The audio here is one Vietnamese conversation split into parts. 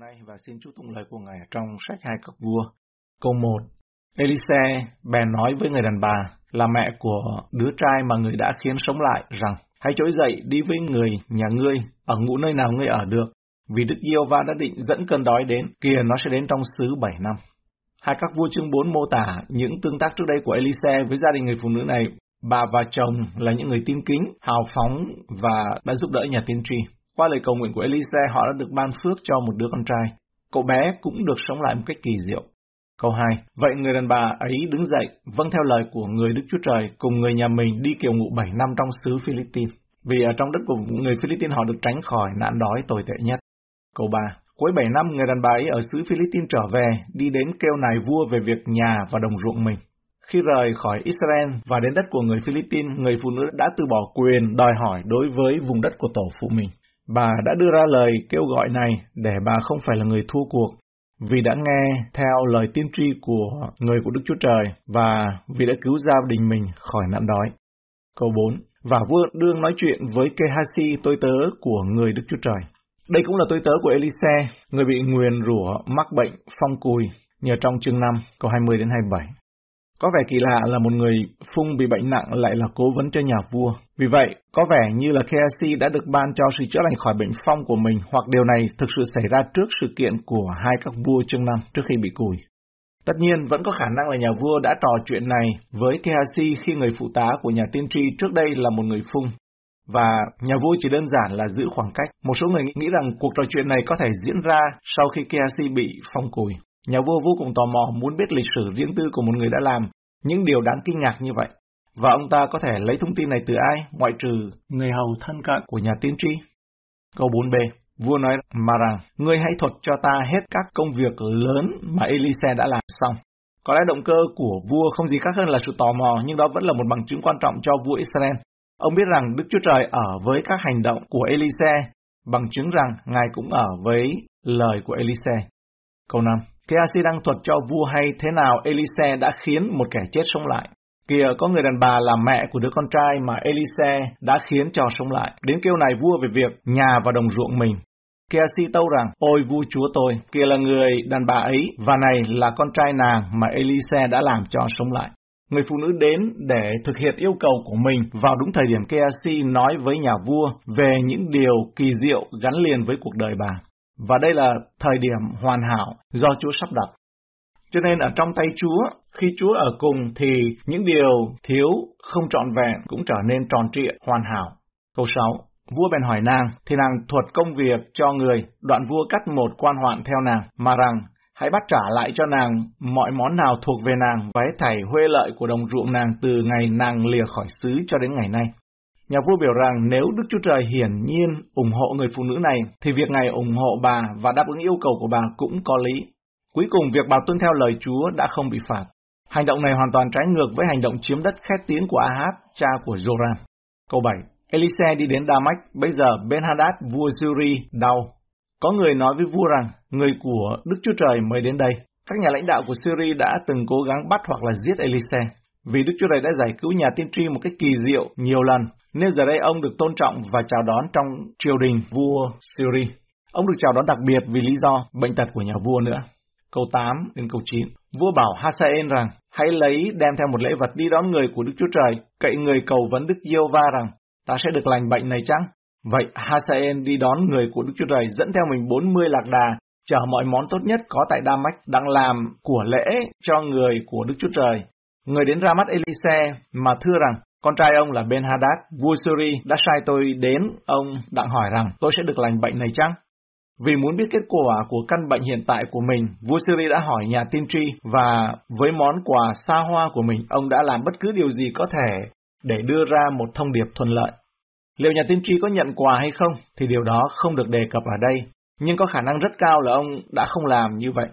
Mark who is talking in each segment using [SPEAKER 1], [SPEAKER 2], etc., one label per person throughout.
[SPEAKER 1] nay và xin chú tụng lời của Ngài trong sách hai các vua. Câu 1 Elise bèn nói với người đàn bà là mẹ của đứa trai mà người đã khiến sống lại rằng Hãy trỗi dậy đi với người nhà ngươi, ở ngụ nơi nào ngươi ở được, vì Đức Yêu Va đã định dẫn cơn đói đến, kìa nó sẽ đến trong xứ bảy năm. Hai các vua chương 4 mô tả những tương tác trước đây của Elise với gia đình người phụ nữ này. Bà và chồng là những người tin kính, hào phóng và đã giúp đỡ nhà tiên tri. Qua lời cầu nguyện của Elise, họ đã được ban phước cho một đứa con trai. Cậu bé cũng được sống lại một cách kỳ diệu. Câu 2. Vậy người đàn bà ấy đứng dậy, vâng theo lời của người Đức Chúa Trời, cùng người nhà mình đi kiều ngụ 7 năm trong xứ Philippines. Vì ở trong đất của người Philippines họ được tránh khỏi nạn đói tồi tệ nhất. Câu 3. Cuối 7 năm, người đàn bà ấy ở xứ Philippines trở về, đi đến kêu nài vua về việc nhà và đồng ruộng mình. Khi rời khỏi Israel và đến đất của người Philippines, người phụ nữ đã từ bỏ quyền đòi hỏi đối với vùng đất của tổ phụ mình. Bà đã đưa ra lời kêu gọi này để bà không phải là người thua cuộc, vì đã nghe theo lời tiên tri của người của Đức Chúa Trời và vì đã cứu gia đình mình khỏi nạn đói. Câu 4. Và vua đương nói chuyện với Kehasi tôi tớ của người Đức Chúa Trời. Đây cũng là tôi tớ của Elise, người bị nguyền rủa mắc bệnh phong cùi, nhờ trong chương 5, câu 20 đến 27. Có vẻ kỳ lạ là một người phung bị bệnh nặng lại là cố vấn cho nhà vua. Vì vậy, có vẻ như là KFC đã được ban cho sự chữa lành khỏi bệnh phong của mình hoặc điều này thực sự xảy ra trước sự kiện của hai các vua chương năm trước khi bị cùi. Tất nhiên, vẫn có khả năng là nhà vua đã trò chuyện này với Kehashi khi người phụ tá của nhà tiên tri trước đây là một người phung. Và nhà vua chỉ đơn giản là giữ khoảng cách. Một số người nghĩ rằng cuộc trò chuyện này có thể diễn ra sau khi Kehashi bị phong cùi. Nhà vua vô cùng tò mò muốn biết lịch sử riêng tư của một người đã làm những điều đáng kinh ngạc như vậy. Và ông ta có thể lấy thông tin này từ ai, ngoại trừ người hầu thân cận của nhà tiên tri? Câu 4b, vua nói mà rằng, ngươi hãy thuật cho ta hết các công việc lớn mà Elise đã làm xong. Có lẽ động cơ của vua không gì khác hơn là sự tò mò, nhưng đó vẫn là một bằng chứng quan trọng cho vua Israel. Ông biết rằng Đức Chúa Trời ở với các hành động của Elise, bằng chứng rằng Ngài cũng ở với lời của Elise. Câu 5 Gehazi đang thuật cho vua hay thế nào Elise đã khiến một kẻ chết sống lại. Kìa có người đàn bà là mẹ của đứa con trai mà Elise đã khiến cho sống lại. Đến kêu này vua về việc nhà và đồng ruộng mình. Gehazi tâu rằng, ôi vua chúa tôi, kia là người đàn bà ấy, và này là con trai nàng mà Elise đã làm cho sống lại. Người phụ nữ đến để thực hiện yêu cầu của mình vào đúng thời điểm Gehazi nói với nhà vua về những điều kỳ diệu gắn liền với cuộc đời bà. Và đây là thời điểm hoàn hảo do Chúa sắp đặt. Cho nên ở trong tay Chúa, khi Chúa ở cùng thì những điều thiếu không trọn vẹn cũng trở nên tròn trịa, hoàn hảo. Câu 6. Vua bèn hỏi nàng, thì nàng thuật công việc cho người, đoạn vua cắt một quan hoạn theo nàng, mà rằng, hãy bắt trả lại cho nàng mọi món nào thuộc về nàng và thảy huê lợi của đồng ruộng nàng từ ngày nàng lìa khỏi xứ cho đến ngày nay. Nhà vua biểu rằng nếu Đức Chúa Trời hiển nhiên ủng hộ người phụ nữ này, thì việc này ủng hộ bà và đáp ứng yêu cầu của bà cũng có lý. Cuối cùng, việc bà tuân theo lời Chúa đã không bị phạt. Hành động này hoàn toàn trái ngược với hành động chiếm đất khét tiếng của Ahab, cha của Joram. Câu 7. Elise đi đến Đa-mách, bây giờ Ben-Hadad, vua Syri, đau. Có người nói với vua rằng, người của Đức Chúa Trời mới đến đây. Các nhà lãnh đạo của Syri đã từng cố gắng bắt hoặc là giết Elise, vì Đức Chúa Trời đã giải cứu nhà tiên tri một cách kỳ diệu nhiều lần nên giờ đây ông được tôn trọng và chào đón trong triều đình vua Syria. Ông được chào đón đặc biệt vì lý do bệnh tật của nhà vua nữa. Câu 8 đến câu 9, vua bảo Hasael rằng, hãy lấy đem theo một lễ vật đi đón người của Đức Chúa Trời, cậy người cầu vấn Đức Diêu Va rằng, ta sẽ được lành bệnh này chăng? Vậy Hasael đi đón người của Đức Chúa Trời dẫn theo mình 40 lạc đà, chở mọi món tốt nhất có tại Đa Mách đang làm của lễ cho người của Đức Chúa Trời. Người đến ra mắt Elise mà thưa rằng, con trai ông là Ben Haddad, vua Syri đã sai tôi đến, ông đặng hỏi rằng tôi sẽ được lành bệnh này chăng? Vì muốn biết kết quả của căn bệnh hiện tại của mình, vua Syri đã hỏi nhà tiên tri và với món quà xa hoa của mình, ông đã làm bất cứ điều gì có thể để đưa ra một thông điệp thuận lợi. Liệu nhà tiên tri có nhận quà hay không thì điều đó không được đề cập ở đây, nhưng có khả năng rất cao là ông đã không làm như vậy.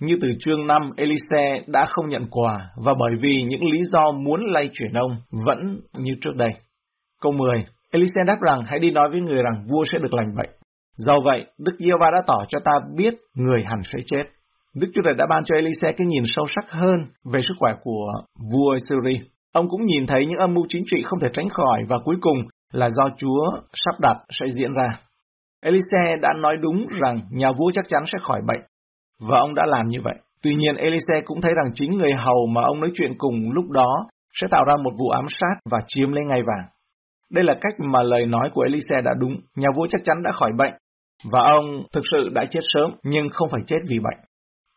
[SPEAKER 1] Như từ chương 5, Elise đã không nhận quà và bởi vì những lý do muốn lay chuyển ông vẫn như trước đây. Câu 10, Elise đáp rằng hãy đi nói với người rằng vua sẽ được lành bệnh. Do vậy, Đức giê va đã tỏ cho ta biết người hẳn sẽ chết. Đức Chúa Trời đã ban cho Elise cái nhìn sâu sắc hơn về sức khỏe của vua Syria. Ông cũng nhìn thấy những âm mưu chính trị không thể tránh khỏi và cuối cùng là do Chúa sắp đặt sẽ diễn ra. Elise đã nói đúng rằng nhà vua chắc chắn sẽ khỏi bệnh và ông đã làm như vậy. Tuy nhiên, Elise cũng thấy rằng chính người hầu mà ông nói chuyện cùng lúc đó sẽ tạo ra một vụ ám sát và chiếm lấy ngay vàng. Đây là cách mà lời nói của Elise đã đúng, nhà vua chắc chắn đã khỏi bệnh, và ông thực sự đã chết sớm, nhưng không phải chết vì bệnh.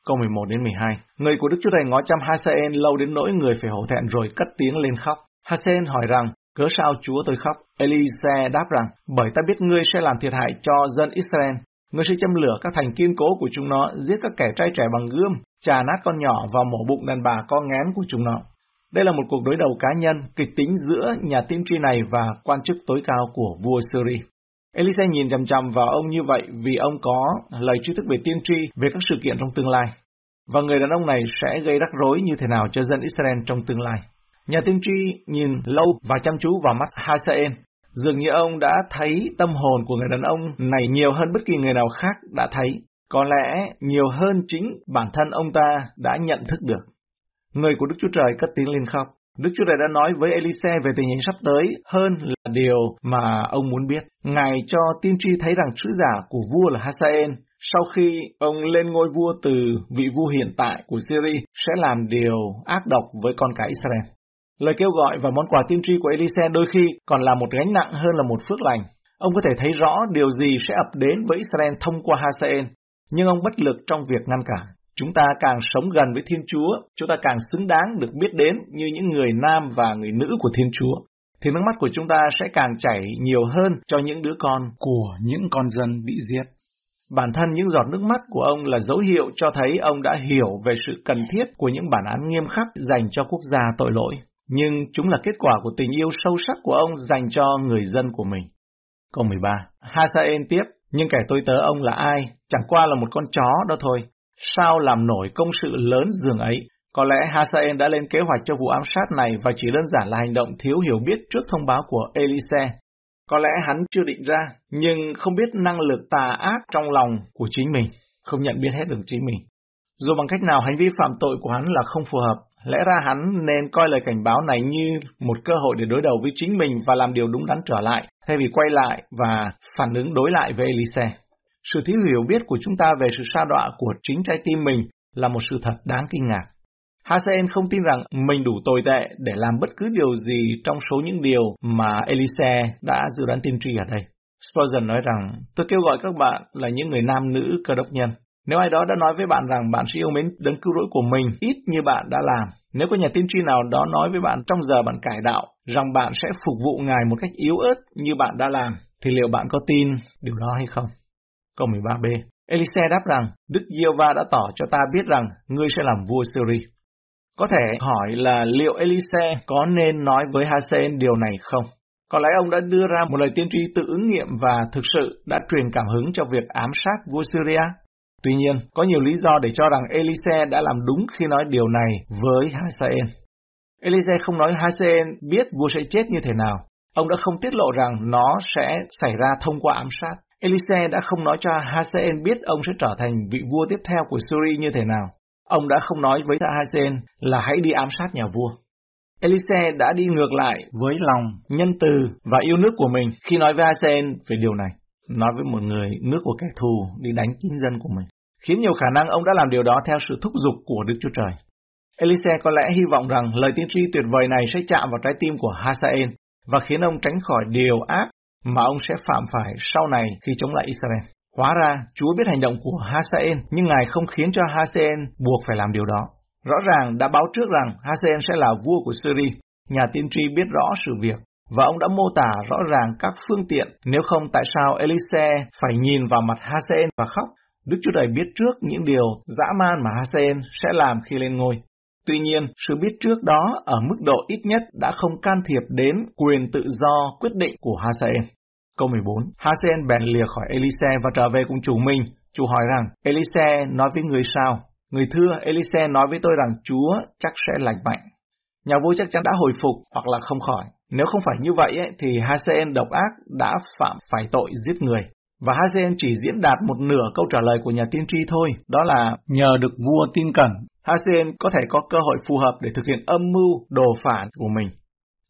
[SPEAKER 1] Câu 11 đến 12 Người của Đức Chúa Trời ngó chăm Hasael lâu đến nỗi người phải hổ thẹn rồi cất tiếng lên khóc. Hasael hỏi rằng, cớ sao Chúa tôi khóc? Elise đáp rằng, bởi ta biết ngươi sẽ làm thiệt hại cho dân Israel Ngươi sẽ châm lửa các thành kiên cố của chúng nó, giết các kẻ trai trẻ bằng gươm, trà nát con nhỏ và mổ bụng đàn bà con ngén của chúng nó. Đây là một cuộc đối đầu cá nhân, kịch tính giữa nhà tiên tri này và quan chức tối cao của vua Syria. Elise nhìn chằm chằm vào ông như vậy vì ông có lời tri thức về tiên tri về các sự kiện trong tương lai. Và người đàn ông này sẽ gây rắc rối như thế nào cho dân Israel trong tương lai. Nhà tiên tri nhìn lâu và chăm chú vào mắt Hazael, Dường như ông đã thấy tâm hồn của người đàn ông này nhiều hơn bất kỳ người nào khác đã thấy. Có lẽ nhiều hơn chính bản thân ông ta đã nhận thức được. Người của Đức Chúa Trời cất tiếng lên khóc. Đức Chúa Trời đã nói với Elise về tình hình sắp tới hơn là điều mà ông muốn biết. Ngài cho tiên tri thấy rằng sứ giả của vua là Hasael, sau khi ông lên ngôi vua từ vị vua hiện tại của Syria sẽ làm điều ác độc với con cái Israel. Lời kêu gọi và món quà tiên tri của Elise đôi khi còn là một gánh nặng hơn là một phước lành. Ông có thể thấy rõ điều gì sẽ ập đến với Israel thông qua Hazael, nhưng ông bất lực trong việc ngăn cản. Chúng ta càng sống gần với Thiên Chúa, chúng ta càng xứng đáng được biết đến như những người nam và người nữ của Thiên Chúa. Thì nước mắt của chúng ta sẽ càng chảy nhiều hơn cho những đứa con của những con dân bị giết. Bản thân những giọt nước mắt của ông là dấu hiệu cho thấy ông đã hiểu về sự cần thiết của những bản án nghiêm khắc dành cho quốc gia tội lỗi nhưng chúng là kết quả của tình yêu sâu sắc của ông dành cho người dân của mình. Câu 13. Hasael tiếp, nhưng kẻ tôi tớ ông là ai, chẳng qua là một con chó đó thôi. Sao làm nổi công sự lớn dường ấy? Có lẽ Hasael đã lên kế hoạch cho vụ ám sát này và chỉ đơn giản là hành động thiếu hiểu biết trước thông báo của Elise. Có lẽ hắn chưa định ra, nhưng không biết năng lực tà ác trong lòng của chính mình, không nhận biết hết được chính mình. Dù bằng cách nào hành vi phạm tội của hắn là không phù hợp, Lẽ ra hắn nên coi lời cảnh báo này như một cơ hội để đối đầu với chính mình và làm điều đúng đắn trở lại, thay vì quay lại và phản ứng đối lại với Elise. Sự thiếu hiểu biết của chúng ta về sự sa đọa của chính trái tim mình là một sự thật đáng kinh ngạc. Hasen không tin rằng mình đủ tồi tệ để làm bất cứ điều gì trong số những điều mà Elise đã dự đoán tiên tri ở đây. Spurgeon nói rằng, tôi kêu gọi các bạn là những người nam nữ cơ đốc nhân nếu ai đó đã nói với bạn rằng bạn sẽ yêu mến đấng cứu rỗi của mình ít như bạn đã làm, nếu có nhà tiên tri nào đó nói với bạn trong giờ bạn cải đạo rằng bạn sẽ phục vụ Ngài một cách yếu ớt như bạn đã làm, thì liệu bạn có tin điều đó hay không? Câu 13b Elise đáp rằng, Đức Giê-va đã tỏ cho ta biết rằng ngươi sẽ làm vua Syria. Có thể hỏi là liệu Elise có nên nói với Hasen điều này không? Có lẽ ông đã đưa ra một lời tiên tri tự ứng nghiệm và thực sự đã truyền cảm hứng cho việc ám sát vua Syria Tuy nhiên, có nhiều lý do để cho rằng Elise đã làm đúng khi nói điều này với Hasael. Elise không nói Hasael biết vua sẽ chết như thế nào. Ông đã không tiết lộ rằng nó sẽ xảy ra thông qua ám sát. Elise đã không nói cho Hasael biết ông sẽ trở thành vị vua tiếp theo của Syria như thế nào. Ông đã không nói với Hasael là hãy đi ám sát nhà vua. Elise đã đi ngược lại với lòng nhân từ và yêu nước của mình khi nói với Hasael về điều này nói với một người nước của kẻ thù đi đánh chính dân của mình, khiến nhiều khả năng ông đã làm điều đó theo sự thúc giục của Đức Chúa Trời. Elise có lẽ hy vọng rằng lời tiên tri tuyệt vời này sẽ chạm vào trái tim của Hasael và khiến ông tránh khỏi điều ác mà ông sẽ phạm phải sau này khi chống lại Israel. Hóa ra, Chúa biết hành động của Hasael nhưng Ngài không khiến cho Hasael buộc phải làm điều đó. Rõ ràng đã báo trước rằng Hasael sẽ là vua của Syria. Nhà tiên tri biết rõ sự việc và ông đã mô tả rõ ràng các phương tiện, nếu không tại sao Elise phải nhìn vào mặt Hasen và khóc. Đức Chúa Trời biết trước những điều dã man mà Hasen sẽ làm khi lên ngôi. Tuy nhiên, sự biết trước đó ở mức độ ít nhất đã không can thiệp đến quyền tự do quyết định của Hasen. Câu 14, Hasen bèn lìa khỏi Elise và trở về cùng chủ mình. Chủ hỏi rằng, Elise nói với người sao? Người thưa, Elise nói với tôi rằng Chúa chắc sẽ lành mạnh. Nhà vua chắc chắn đã hồi phục hoặc là không khỏi. Nếu không phải như vậy ấy, thì Hasen độc ác đã phạm phải tội giết người. Và Hasen chỉ diễn đạt một nửa câu trả lời của nhà tiên tri thôi, đó là nhờ được vua tin cẩn, Hasen có thể có cơ hội phù hợp để thực hiện âm mưu đồ phản của mình.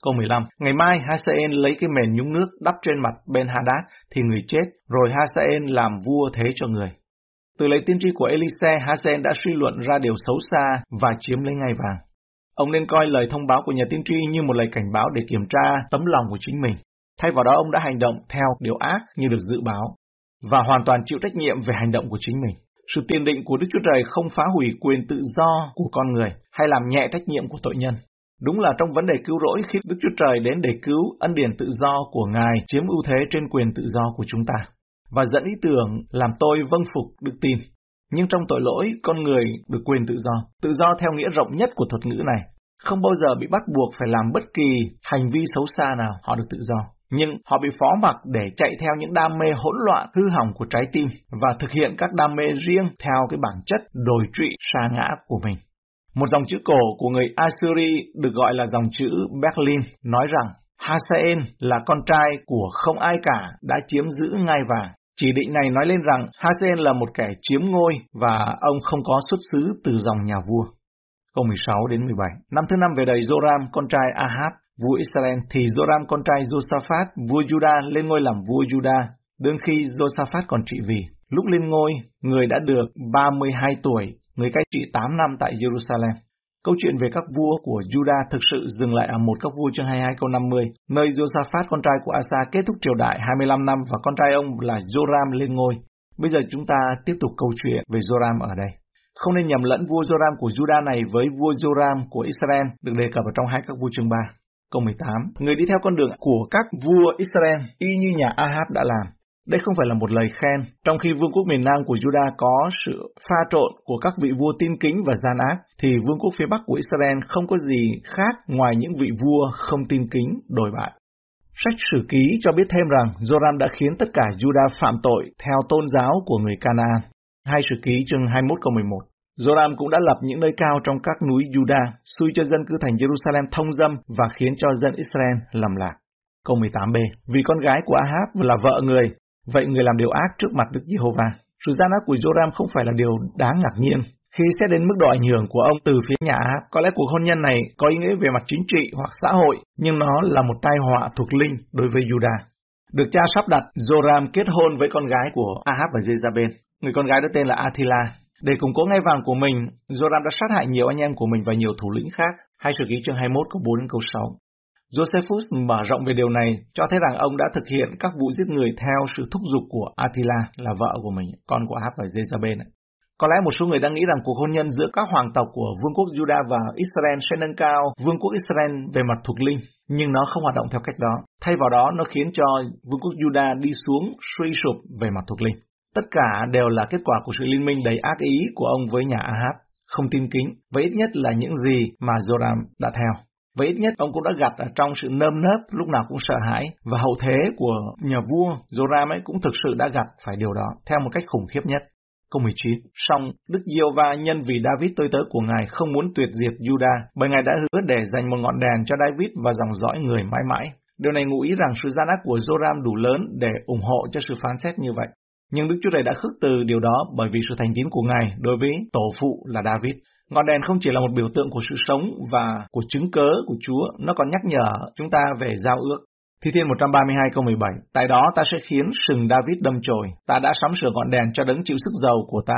[SPEAKER 1] Câu 15. Ngày mai Hasen lấy cái mền nhúng nước đắp trên mặt Ben Hadad thì người chết, rồi Hasen làm vua thế cho người. Từ lấy tiên tri của Elise, Hasen đã suy luận ra điều xấu xa và chiếm lấy ngai vàng. Ông nên coi lời thông báo của nhà tiên tri như một lời cảnh báo để kiểm tra tấm lòng của chính mình. Thay vào đó ông đã hành động theo điều ác như được dự báo và hoàn toàn chịu trách nhiệm về hành động của chính mình. Sự tiền định của Đức Chúa Trời không phá hủy quyền tự do của con người hay làm nhẹ trách nhiệm của tội nhân. Đúng là trong vấn đề cứu rỗi khi Đức Chúa Trời đến để cứu, ân điển tự do của Ngài chiếm ưu thế trên quyền tự do của chúng ta và dẫn ý tưởng làm tôi vâng phục đức tin. Nhưng trong tội lỗi, con người được quyền tự do. Tự do theo nghĩa rộng nhất của thuật ngữ này. Không bao giờ bị bắt buộc phải làm bất kỳ hành vi xấu xa nào họ được tự do. Nhưng họ bị phó mặc để chạy theo những đam mê hỗn loạn, hư hỏng của trái tim và thực hiện các đam mê riêng theo cái bản chất đồi trụy sa ngã của mình. Một dòng chữ cổ của người Assyri được gọi là dòng chữ Berlin nói rằng Hasael là con trai của không ai cả đã chiếm giữ ngai vàng. Chỉ định này nói lên rằng Hazen là một kẻ chiếm ngôi và ông không có xuất xứ từ dòng nhà vua. Câu 16 đến 17. Năm thứ năm về đời Joram, con trai Ahab, vua Israel, thì Joram con trai Josaphat, vua Juda lên ngôi làm vua Juda, đương khi Josaphat còn trị vì. Lúc lên ngôi, người đã được 32 tuổi, người cai trị 8 năm tại Jerusalem. Câu chuyện về các vua của Juda thực sự dừng lại ở một các vua chương 22 câu 50, nơi Josaphat con trai của Asa kết thúc triều đại 25 năm và con trai ông là Joram lên ngôi. Bây giờ chúng ta tiếp tục câu chuyện về Joram ở đây. Không nên nhầm lẫn vua Joram của Juda này với vua Joram của Israel được đề cập ở trong hai các vua chương 3. Câu 18. Người đi theo con đường của các vua Israel y như nhà Ahab đã làm đây không phải là một lời khen, trong khi vương quốc miền Nam của Juda có sự pha trộn của các vị vua tin kính và gian ác, thì vương quốc phía Bắc của Israel không có gì khác ngoài những vị vua không tin kính, đổi bại. Sách Sử Ký cho biết thêm rằng Joram đã khiến tất cả Juda phạm tội theo tôn giáo của người Canaan. Hai Sử Ký chương 21 câu 11 Joram cũng đã lập những nơi cao trong các núi Juda, xui cho dân cư thành Jerusalem thông dâm và khiến cho dân Israel lầm lạc. Câu 18b, vì con gái của Ahab là vợ người, Vậy người làm điều ác trước mặt Đức Giê-hô-va, sự gian ác của Joram không phải là điều đáng ngạc nhiên. Khi xét đến mức độ ảnh hưởng của ông từ phía nhà Á, có lẽ cuộc hôn nhân này có ý nghĩa về mặt chính trị hoặc xã hội, nhưng nó là một tai họa thuộc linh đối với Judah. Được cha sắp đặt, Joram kết hôn với con gái của Ahab và Jezabel. Người con gái đó tên là Athila. Để củng cố ngai vàng của mình, Joram đã sát hại nhiều anh em của mình và nhiều thủ lĩnh khác. Hai sự ký chương 21 câu 4 đến câu 6. Josephus mở rộng về điều này, cho thấy rằng ông đã thực hiện các vụ giết người theo sự thúc giục của Attila là vợ của mình, con của Ahab và Jezabel. Có lẽ một số người đang nghĩ rằng cuộc hôn nhân giữa các hoàng tộc của vương quốc Juda và Israel sẽ nâng cao vương quốc Israel về mặt thuộc linh, nhưng nó không hoạt động theo cách đó. Thay vào đó, nó khiến cho vương quốc Juda đi xuống suy sụp về mặt thuộc linh. Tất cả đều là kết quả của sự liên minh đầy ác ý của ông với nhà Ahab, không tin kính, và ít nhất là những gì mà Joram đã theo. Và ít nhất ông cũng đã gặp ở trong sự nơm nớp lúc nào cũng sợ hãi và hậu thế của nhà vua Joram ấy cũng thực sự đã gặp phải điều đó theo một cách khủng khiếp nhất. Câu 19. Song Đức Diêu Va nhân vì David tôi tớ của Ngài không muốn tuyệt diệt Juda, bởi Ngài đã hứa để dành một ngọn đèn cho David và dòng dõi người mãi mãi. Điều này ngụ ý rằng sự gian ác của Joram đủ lớn để ủng hộ cho sự phán xét như vậy. Nhưng Đức Chúa Trời đã khước từ điều đó bởi vì sự thành tín của Ngài đối với tổ phụ là David. Ngọn đèn không chỉ là một biểu tượng của sự sống và của chứng cớ của Chúa, nó còn nhắc nhở chúng ta về giao ước. Thi Thiên 132 câu 17 Tại đó ta sẽ khiến sừng David đâm chồi, ta đã sắm sửa ngọn đèn cho đấng chịu sức giàu của ta.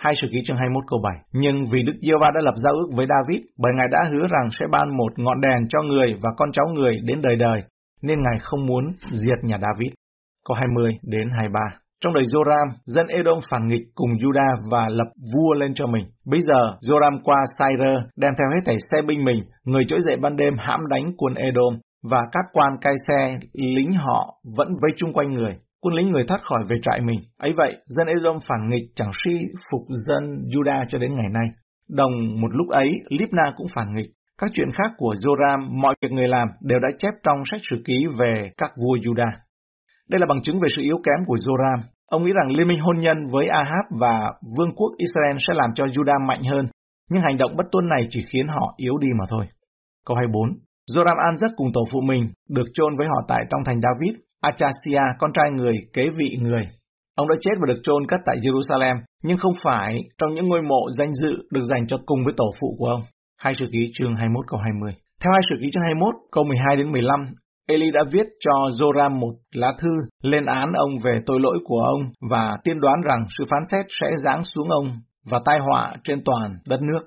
[SPEAKER 1] Hai sự ký chương 21 câu 7 Nhưng vì Đức Giê-va đã lập giao ước với David, bởi Ngài đã hứa rằng sẽ ban một ngọn đèn cho người và con cháu người đến đời đời, nên Ngài không muốn diệt nhà David. Câu 20 đến 23 trong đời Joram, dân Edom phản nghịch cùng Juda và lập vua lên cho mình. Bây giờ, Joram qua Sair, đem theo hết thảy xe binh mình, người trỗi dậy ban đêm hãm đánh quân Edom, và các quan cai xe, lính họ vẫn vây chung quanh người. Quân lính người thoát khỏi về trại mình. Ấy vậy, dân Edom phản nghịch chẳng suy phục dân Juda cho đến ngày nay. Đồng một lúc ấy, Libna cũng phản nghịch. Các chuyện khác của Joram, mọi việc người làm đều đã chép trong sách sử ký về các vua Juda. Đây là bằng chứng về sự yếu kém của Joram. Ông nghĩ rằng liên minh hôn nhân với Ahab và vương quốc Israel sẽ làm cho Judah mạnh hơn, nhưng hành động bất tuân này chỉ khiến họ yếu đi mà thôi. Câu 24 Joram an giấc cùng tổ phụ mình, được chôn với họ tại trong thành David, Achasia, con trai người, kế vị người. Ông đã chết và được chôn cất tại Jerusalem, nhưng không phải trong những ngôi mộ danh dự được dành cho cùng với tổ phụ của ông. Hai sự ký chương 21 câu 20 Theo hai sự ký chương 21 câu 12 đến 15, Eli đã viết cho Joram một lá thư lên án ông về tội lỗi của ông và tiên đoán rằng sự phán xét sẽ giáng xuống ông và tai họa trên toàn đất nước.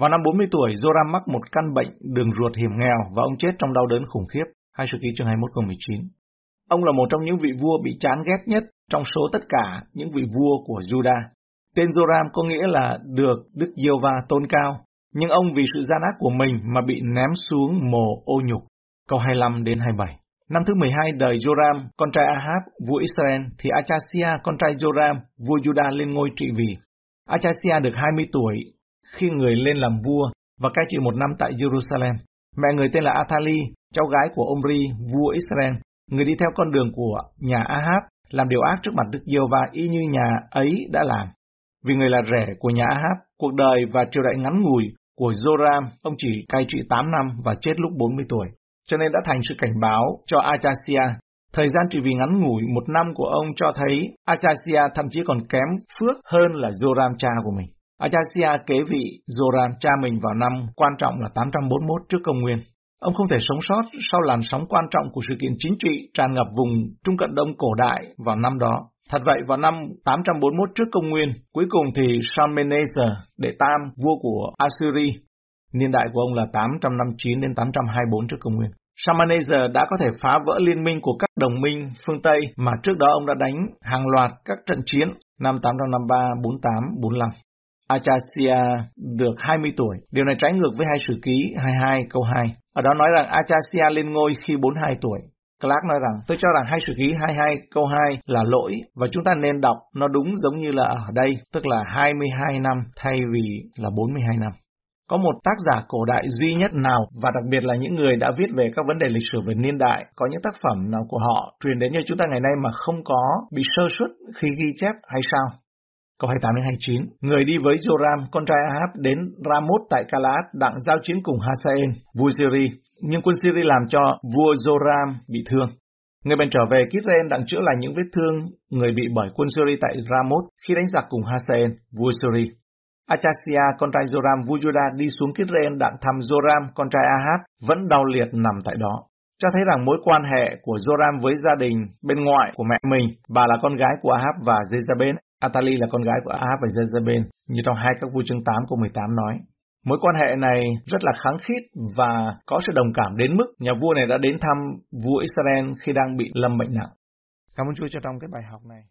[SPEAKER 1] Vào năm 40 tuổi, Joram mắc một căn bệnh đường ruột hiểm nghèo và ông chết trong đau đớn khủng khiếp. Hai sự ký chương 21 câu 19. Ông là một trong những vị vua bị chán ghét nhất trong số tất cả những vị vua của Judah. Tên Joram có nghĩa là được Đức Diêu Va tôn cao, nhưng ông vì sự gian ác của mình mà bị ném xuống mồ ô nhục câu 25 đến 27. Năm thứ 12 đời Joram, con trai Ahab, vua Israel, thì Achasia, con trai Joram, vua Juda lên ngôi trị vì. Achasia được 20 tuổi khi người lên làm vua và cai trị một năm tại Jerusalem. Mẹ người tên là Athali, cháu gái của Omri, vua Israel, người đi theo con đường của nhà Ahab, làm điều ác trước mặt Đức Diêu và y như nhà ấy đã làm. Vì người là rẻ của nhà Ahab, cuộc đời và triều đại ngắn ngủi của Joram, ông chỉ cai trị 8 năm và chết lúc 40 tuổi cho nên đã thành sự cảnh báo cho Achasya. Thời gian trị vì ngắn ngủi một năm của ông cho thấy Achasya thậm chí còn kém phước hơn là Joram cha của mình. Achasya kế vị Joram cha mình vào năm quan trọng là 841 trước công nguyên. Ông không thể sống sót sau làn sóng quan trọng của sự kiện chính trị tràn ngập vùng Trung Cận Đông cổ đại vào năm đó. Thật vậy, vào năm 841 trước công nguyên, cuối cùng thì Shalmaneser, đệ tam, vua của Assyri, Niên đại của ông là 859 đến 824 trước công nguyên. Shamanazer đã có thể phá vỡ liên minh của các đồng minh phương Tây mà trước đó ông đã đánh hàng loạt các trận chiến năm 853, 48, 45. Achasia được 20 tuổi. Điều này trái ngược với hai sử ký 22 câu 2. Ở đó nói rằng Achasia lên ngôi khi 42 tuổi. Clark nói rằng, tôi cho rằng hai sử ký 22 câu 2 là lỗi và chúng ta nên đọc nó đúng giống như là ở đây, tức là 22 năm thay vì là 42 năm. Có một tác giả cổ đại duy nhất nào và đặc biệt là những người đã viết về các vấn đề lịch sử về niên đại có những tác phẩm nào của họ truyền đến cho chúng ta ngày nay mà không có bị sơ suất khi ghi chép hay sao? Câu 28 đến 29. Người đi với Joram, con trai Ahab đến Ramoth tại Galaad đặng giao chiến cùng Hasael, vua Syri, nhưng quân Syri làm cho vua Joram bị thương. Người bèn trở về Kitren đặng chữa lành những vết thương người bị bởi quân Syri tại Ramoth khi đánh giặc cùng Hasael, vua Syri. Achasya, con trai Joram Vujuda đi xuống Kisrael đặng thăm Joram, con trai Ahab, vẫn đau liệt nằm tại đó. Cho thấy rằng mối quan hệ của Joram với gia đình bên ngoại của mẹ mình, bà là con gái của Ahab và Jezabel, Atali là con gái của Ahab và Jezabel, như trong hai các vua chương 8 câu 18 nói. Mối quan hệ này rất là kháng khít và có sự đồng cảm đến mức nhà vua này đã đến thăm vua Israel khi đang bị lâm bệnh nặng. Cảm ơn Chúa cho trong cái bài học này.